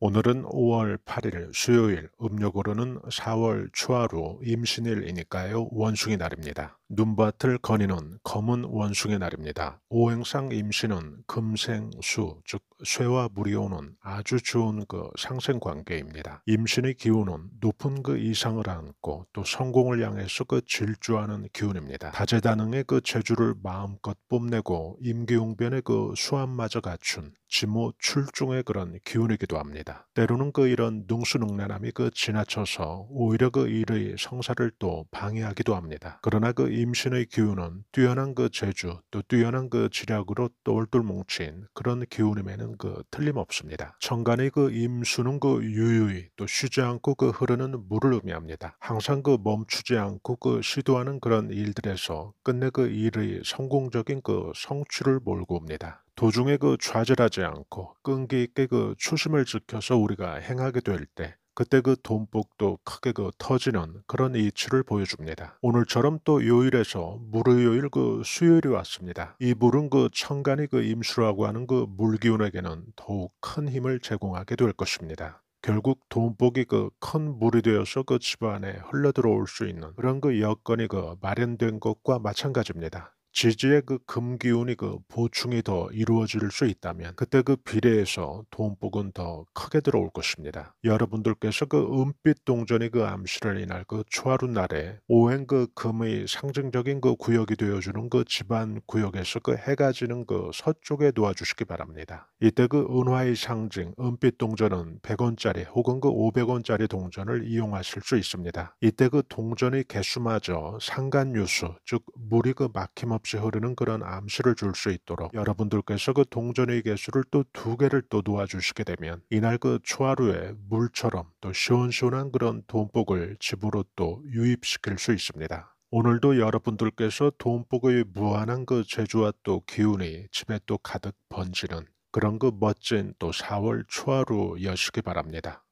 오늘은 5월 8일 수요일, 음력으로는 4월 초하루 임신일이니까요. 원숭이 날입니다. 눈밭을 거니는 검은 원숭의 날입니다. 오행상 임신은 금생수, 즉 쇠와 물이 오는 아주 좋은 그 상생관계입니다. 임신의 기운은 높은 그 이상을 안고 또 성공을 향해서 그 질주하는 기운입니다. 다재다능의 그 재주를 마음껏 뽐내고 임기용변의 그 수완마저 갖춘 지모 출중의 그런 기운이기도 합니다. 때로는 그 이런 능수능란함이 그 지나쳐서 오히려 그 일의 성사를 또 방해하기도 합니다. 그러나 그 임신의 기운은 뛰어난 그 재주 또 뛰어난 그 지략으로 똘똘 뭉친 그런 기운임에는 그 틀림없습니다. 천간의 그 임수는 그 유유히 또 쉬지 않고 그 흐르는 물을 의미합니다. 항상 그 멈추지 않고 그 시도하는 그런 일들에서 끝내 그 일의 성공적인 그 성취를 몰고 옵니다. 도중에 그 좌절하지 않고 끈기 있게 그 초심을 지켜서 우리가 행하게 될때 그때 그 돈복도 크게 그 터지는 그런 이치를 보여줍니다. 오늘처럼 또 요일에서 무료요일 그 수요일이 왔습니다. 이 물은 그 천간이 그 임수라고 하는 그 물기운에게는 더욱 큰 힘을 제공하게 될 것입니다. 결국 돈복이 그 큰 물이 되어서 그 집안에 흘러들어올 수 있는 그런 그 여건이 그 마련된 것과 마찬가지입니다. 지지의 그 금기운이 그 보충이 더 이루어질 수 있다면 그때 그 비례에서 돈복은 더 크게 들어올 것입니다. 여러분들께서 그 은빛 동전이 그 암시를 인할 그 초하루 날에 오행 그 금의 상징적인 그 구역이 되어주는 그 집안 구역에서 그 해가 지는 그 서쪽에 놓아주시기 바랍니다. 이때 그 은화의 상징 은빛 동전은 100원짜리 혹은 그 500원짜리 동전을 이용하실 수 있습니다. 이때 그 동전의 개수마저 상간유수 즉 물이 그 막힘없이 흐르는 그런 암시를 줄 수 있도록 여러분들께서 그 동전의 개수를 또 두 개를 또 놓아주시게 되면 이날 그 초하루에 물처럼 또 시원시원한 그런 돈복을 집으로 또 유입시킬 수 있습니다. 오늘도 여러분들께서 돈복의 무한한 그 재주와 또 기운이 집에 또 가득 번지는 그런 그 멋진 또 4월 초하루 여시기 바랍니다.